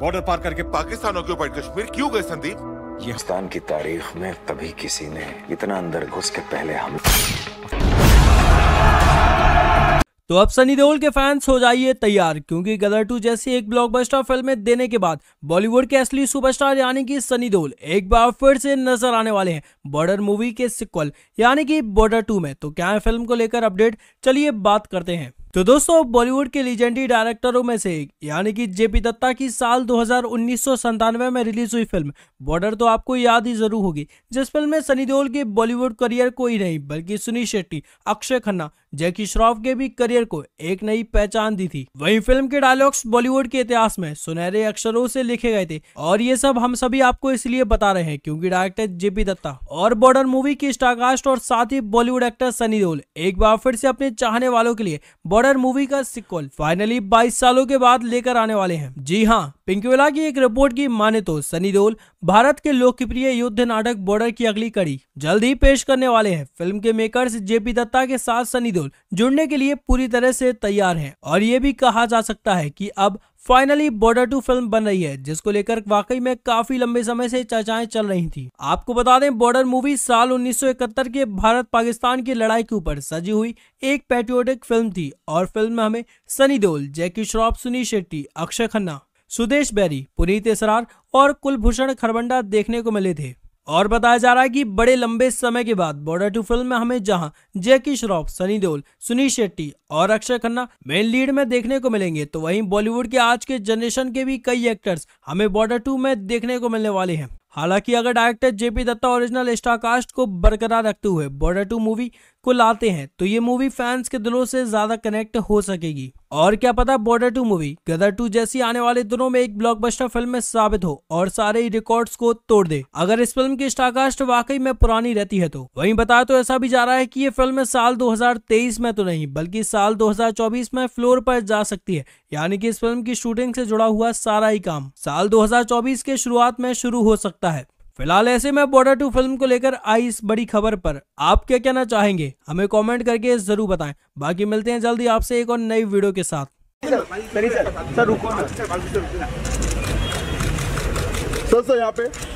border पार करके Pakistan occupied Kashmir क्यों गए संदीप पाकिस्तान की तारीख में कभी किसी ने इतना अंदर घुस के पहले हम तो अब सनी देओल के फैंस हो जाइए तैयार क्योंकि गदर टू जैसी एक ब्लॉकबस्टर फिल्म देने के बाद बॉलीवुड के असली सुपरस्टार यानी कि सनी देओल एक बार फिर से नजर आने वाले हैं बॉर्डर मूवी के सिक्वल यानी कि बॉर्डर टू में तो क्या है फिल्म को लेकर अपडेट चलिए बात करते हैं तो दोस्तों बॉलीवुड के लीजेंडरी डायरेक्टरों में से एक यानी कि जेपी दत्ता की साल दो हजार में रिलीज हुई फिल्म बॉर्डर तो आपको याद ही जरूर होगी जिस फिल्म में सनी देओल के बॉलीवुड करियर को ही नहीं बल्कि सुनील शेट्टी अक्षय खन्ना जैकी श्रॉफ के भी करियर को एक नई पहचान दी थी वहीं फिल्म के डायलॉग्स बॉलीवुड के इतिहास में सुनहरे अक्षरों से लिखे गए थे और ये सब हम सभी आपको इसलिए बता रहे हैं क्योंकि डायरेक्टर जेपी दत्ता और बॉर्डर मूवी की स्टारकास्ट और साथ ही बॉलीवुड एक्टर सनी देओल एक बार फिर से अपने चाहने वालों के लिए बॉर्डर हॉरर मूवी का सिक्वल फाइनली 22 सालों के बाद लेकर आने वाले हैं जी हाँ पिंकुला की एक रिपोर्ट की माने तो सनी देओल भारत के लोकप्रिय युद्ध नाटक बॉर्डर की अगली कड़ी जल्द ही पेश करने वाले हैं फिल्म के मेकर्स जेपी दत्ता के साथ सनी देओल जुड़ने के लिए पूरी तरह से तैयार हैं और ये भी कहा जा सकता है कि अब फाइनली बॉर्डर टू फिल्म बन रही है जिसको लेकर वाकई में काफी लंबे समय से चर्चाएं चल रही थी आपको बता दें बॉर्डर मूवी साल 1971 के भारत पाकिस्तान की लड़ाई के ऊपर सजी हुई एक पैट्रियोटिक फिल्म थी और फिल्म में हमें सनी देओल जैकी श्रॉफ सुनील शेट्टी अक्षय खन्ना सुदेश बैरी पुनीत इसरार और कुलभूषण खरबंडा देखने को मिले थे और बताया जा रहा है कि बड़े लंबे समय के बाद बॉर्डर टू फिल्म में हमें जहां जैकी श्रॉफ सनी देओल सुनील शेट्टी और अक्षय खन्ना मेन लीड में देखने को मिलेंगे तो वहीं बॉलीवुड के आज के जनरेशन के भी कई एक्टर्स हमें बॉर्डर टू में देखने को मिलने वाले हैं हालांकि अगर director JP Dutta original star cast को बरकरार रखते हुए बॉर्डर टू मूवी को लाते हैं तो ये मूवी फैंस के दिलों से ज्यादा कनेक्ट हो सकेगी और क्या पता Border two movie Gadar two जैसी आने वाले दिनों में एक ब्लॉकबस्टर फिल्म में साबित हो और सारे रिकॉर्ड्स को तोड़ दे अगर इस फिल्म की स्टारकास्ट वाकई में पुरानी रहती है तो वहीं बताया तो ऐसा भी जा रहा है कि ये फिल्म साल 2023 में तो नहीं बल्कि साल 2024 में फ्लोर पर जा सकती है यानी कि इस फिल्म की शूटिंग से जुड़ा हुआ सारा ही काम साल 2024 के शुरुआत में शुरू हो सकता है फिलहाल ऐसे में बॉर्डर टू फिल्म को लेकर आई इस बड़ी खबर पर आप क्या कहना चाहेंगे हमें कमेंट करके जरूर बताएं बाकी मिलते हैं जल्दी आपसे एक और नई वीडियो के साथ सर सर सर रुको सर सर पे